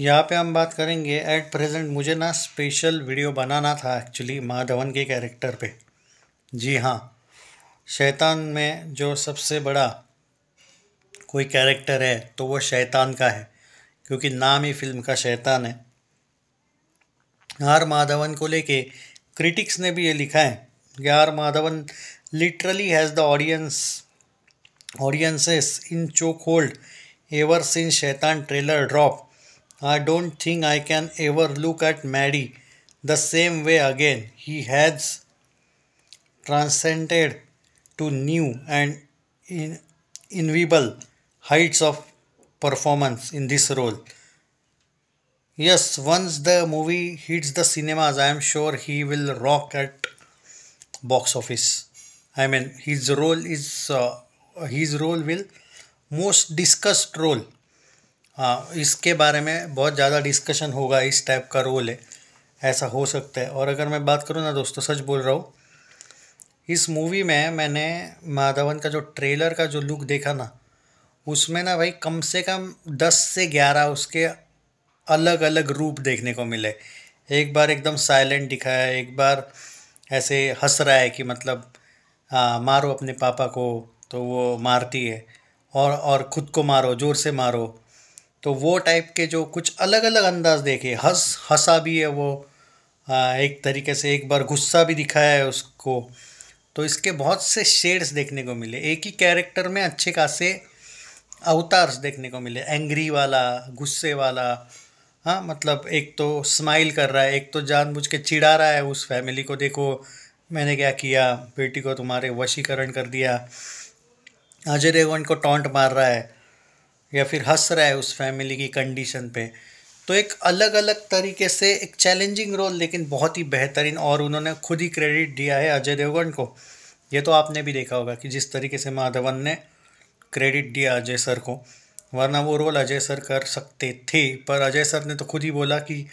यहाँ पे हम बात करेंगे एट प्रेजेंट मुझे ना स्पेशल वीडियो बनाना था एक्चुअली माधवन के कैरेक्टर पे जी हाँ शैतान में जो सबसे बड़ा कोई कैरेक्टर है तो वो शैतान का है क्योंकि नाम ही फिल्म का शैतान है आर माधवन को लेके क्रिटिक्स ने भी ये लिखा है कि R Madhavan literally has the audience audiences in chokehold ever since Shaitaan trailer drop I don't think I can ever look at Maddie the same way again. He has transcended to new and in, heights of performance in this role. Yes, once the movie hits the cinemas, I am sure he will rock at box office. I mean, his role is uh, his role will most discussed role हाँ इसके बारे में बहुत ज़्यादा discussion होगा इस type का role है ऐसा हो सकता है और अगर मैं बात करूँ ना दोस्तों सच बोल रहा हूँ इस मूवी में मैंने माधवन का जो ट्रेलर का जो लुक देखा ना उसमें ना भाई कम से कम दस से ग्यारह उसके अलग अलग रूप देखने को मिले एक बार एकदम साइलेंट दिखाया एक बार ऐसे हंस रहा है कि मतलब आ, हाँ, मारो अपने पापा को तो वो मारती है और और खुद को मारो ज़ोर से मारो तो वो टाइप के जो कुछ अलग अलग अंदाज देखे हंस हंसा भी है वो आ, एक तरीके से एक बार गुस्सा भी दिखाया है उसको तो इसके बहुत से शेड्स देखने को मिले एक ही कैरेक्टर में अच्छे खासे अवतार्स देखने को मिले एंग्री वाला गुस्से वाला हाँ मतलब एक तो स्माइल कर रहा है एक तो जानबूझ के चिढ़ा रहा है उस फैमिली को देखो मैंने क्या किया बेटी को तुम्हारे वशीकरण कर दिया अजय देवगन को टॉन्ट मार रहा है या फिर हंस रहा है उस फैमिली की कंडीशन पे तो एक अलग अलग तरीके से एक चैलेंजिंग रोल लेकिन बहुत ही बेहतरीन और उन्होंने खुद ही क्रेडिट दिया है अजय देवगन को ये तो आपने भी देखा होगा कि जिस तरीके से माधवन ने क्रेडिट दिया अजय सर को वरना वो रोल अजय सर कर सकते थे पर अजय सर ने तो खुद ही बोला कि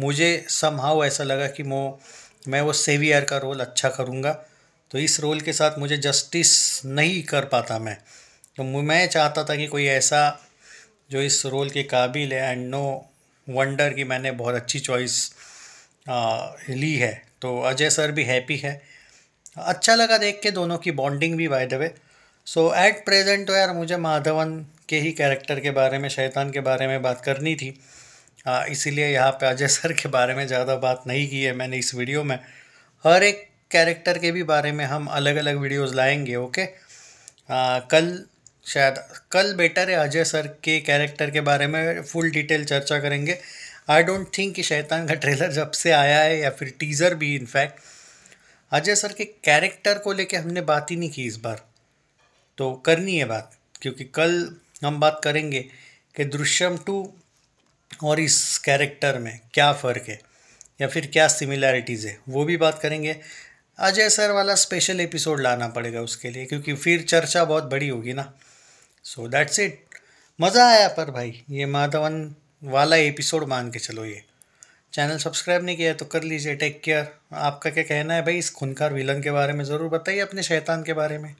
मुझे समहाव ऐसा लगा कि मो मैं वो सेवियर का रोल अच्छा करूँगा तो इस रोल के साथ मुझे जस्टिस नहीं कर पाता मैं तो मैं चाहता था कि कोई ऐसा जो इस रोल के काबिल है एंड नो वंडर कि मैंने बहुत अच्छी चॉइस ली है तो अजय सर भी हैप्पी है अच्छा लगा देख के दोनों की बॉन्डिंग भी by the way so at present तो यार मुझे माधवन के ही कैरेक्टर के बारे में शैतान के बारे में बात करनी थी इसीलिए यहाँ पे अजय सर के बारे में ज़्यादा बात नहीं की है मैंने इस वीडियो में हर एक कैरेक्टर के भी बारे में हम अलग अलग वीडियोज़ लाएंगे ओके आ, कल शायद कल बेटर है अजय सर के कैरेक्टर के बारे में फुल डिटेल चर्चा करेंगे आई डोंट थिंक कि शैतान का ट्रेलर जब से आया है या फिर टीज़र भी इनफैक्ट अजय सर के कैरेक्टर को लेके हमने बात ही नहीं की इस बार तो करनी है बात क्योंकि कल हम बात करेंगे कि दृश्यम टू और इस कैरेक्टर में क्या फ़र्क है या फिर क्या सिमिलैरिटीज़ है वो भी बात करेंगे अजय सर वाला स्पेशल एपिसोड लाना पड़ेगा उसके लिए क्योंकि फिर चर्चा बहुत बड़ी होगी ना सो दैट्स इट मज़ा आया पर भाई ये माधवन वाला एपिसोड मान के चलो ये चैनल सब्सक्राइब नहीं किया तो कर लीजिए टेक केयर आपका क्या कहना है भाई इस खुनकार विलन के बारे में ज़रूर बताइए अपने शैतान के बारे में